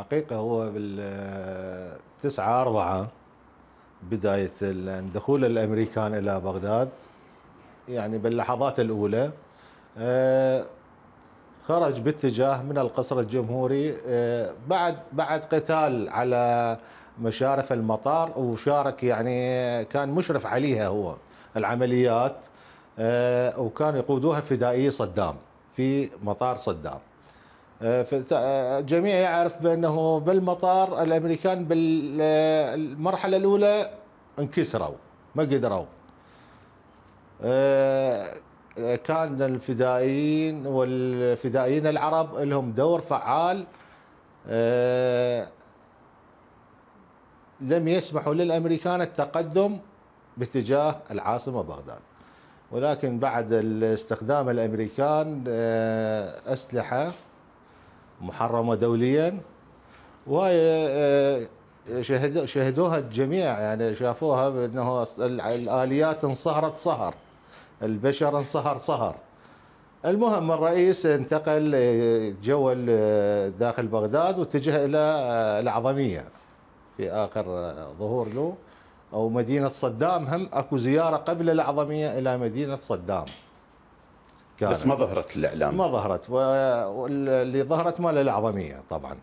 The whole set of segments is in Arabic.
حقيقة هو بال 9 آه، 4 بداية دخول الأمريكان إلى بغداد يعني باللحظات الأولى آه، خرج باتجاه من القصر الجمهوري آه، بعد بعد قتال على مشارف المطار وشارك يعني كان مشرف عليها هو العمليات وكان يقودوها فدائي صدام في مطار صدام آه، فالجميع آه، يعرف بأنه بالمطار الأمريكان بالمرحلة الأولى انكسروا ما قدروا آه، كان الفدائيين والفدائيين العرب لهم دور فعال لم يسمحوا للامريكان التقدم باتجاه العاصمه بغداد ولكن بعد استخدام الامريكان اسلحه محرمه دوليا وهي آه، آه، شهدوها الجميع يعني شافوها بانه الاليات انصهرت صهر البشر انصهر صهر المهم الرئيس انتقل جول آه، داخل بغداد واتجه الى العظميه في اخر ظهور له او مدينه صدام هم اكو زياره قبل العظميه الى مدينه صدام كانت. بس ما ظهرت الاعلام ما ظهرت واللي ظهرت مال العظميه طبعا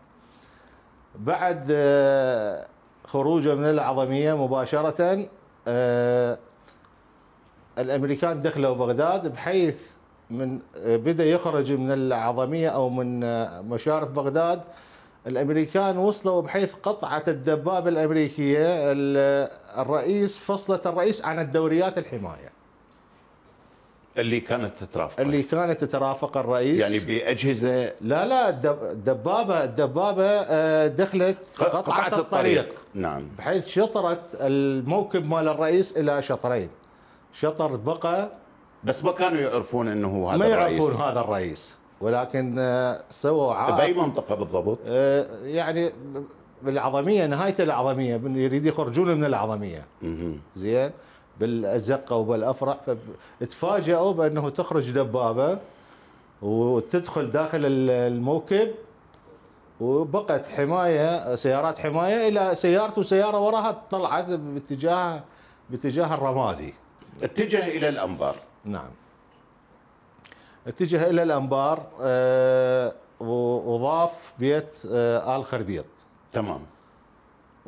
بعد آه، خروجه من العظميه مباشره آه، الامريكان دخلوا بغداد بحيث من آه، بدا يخرج من العظميه او من مشارف بغداد الامريكان وصلوا بحيث قطعت الدبابه الامريكيه الرئيس فصلت الرئيس عن الدوريات الحمايه اللي كانت تترافق اللي كانت تترافق الرئيس يعني باجهزه لا لا الدبابه الدبابه آه، دخلت قطعت, قطعت الطريق. الطريق نعم بحيث شطرت الموكب مال الرئيس الى شطرين شطر بقى بس ما كانوا يعرفون انه هو هذا ما الرئيس ما يعرفون هذا الرئيس ولكن آه، سووا عائق باي منطقه بالضبط؟ آه، يعني بالعظميه نهايه العظميه يريد يخرجون من العظميه زين بالازقه وبالافرع فتفاجئوا بانه تخرج دبابه وتدخل داخل الموكب وبقت حمايه سيارات حمايه الى سيارته وسياره وراها طلعت باتجاه باتجاه الرمادي اتجه الى الانبار نعم اتجه الى الانبار آه، وضاف بيت آه، ال خربيط تمام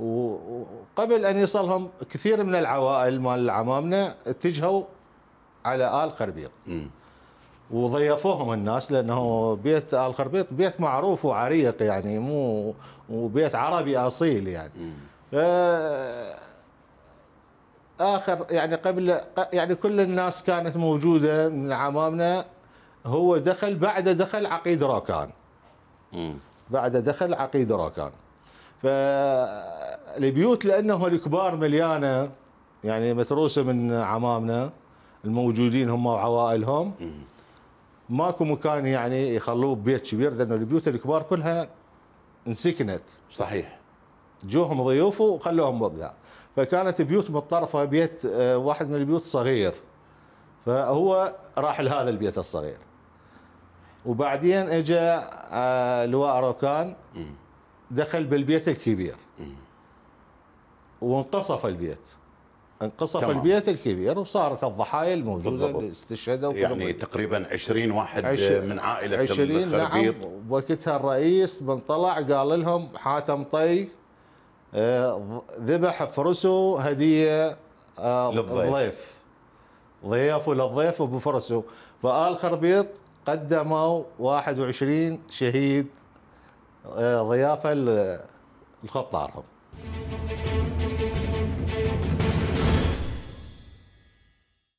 وقبل ان يصلهم كثير من العوائل مال العمامنا اتجهوا على ال خربيط وضيفوهم الناس لانه بيت ال خربيط بيت معروف وعريق يعني مو وبيت عربي اصيل يعني آه، اخر يعني قبل يعني كل الناس كانت موجوده من عمامنا هو دخل بعد دخل عقيد راكان بعد دخل عقيد راكان ف البيوت لانه الكبار مليانه يعني متروسه من عمامنا الموجودين هم وعوائلهم ماكو مكان يعني يخلوه ببيت كبير لانه البيوت الكبار كلها انسكنت صحيح جوهم ضيوف وخلوهم وبذا فكانت بيوت متطرفه بيت آه، واحد من البيوت صغير فهو راح لهذا البيت الصغير وبعدين اجى آه، لواء روكان دخل بالبيت الكبير وانتصف البيت انقصف تمام. البيت الكبير وصارت الضحايا الموجوده اللي استشهدوا يعني تقريبا 20 واحد عشر من عائله 20 نعم وقتها الرئيس من طلع قال لهم حاتم طي آه، ذبح فرسه هديه آه، للضيف ضيافه للضيف وبفرسه فآل خربيط قدموا 21 شهيد آه، ضيافه لخطارهم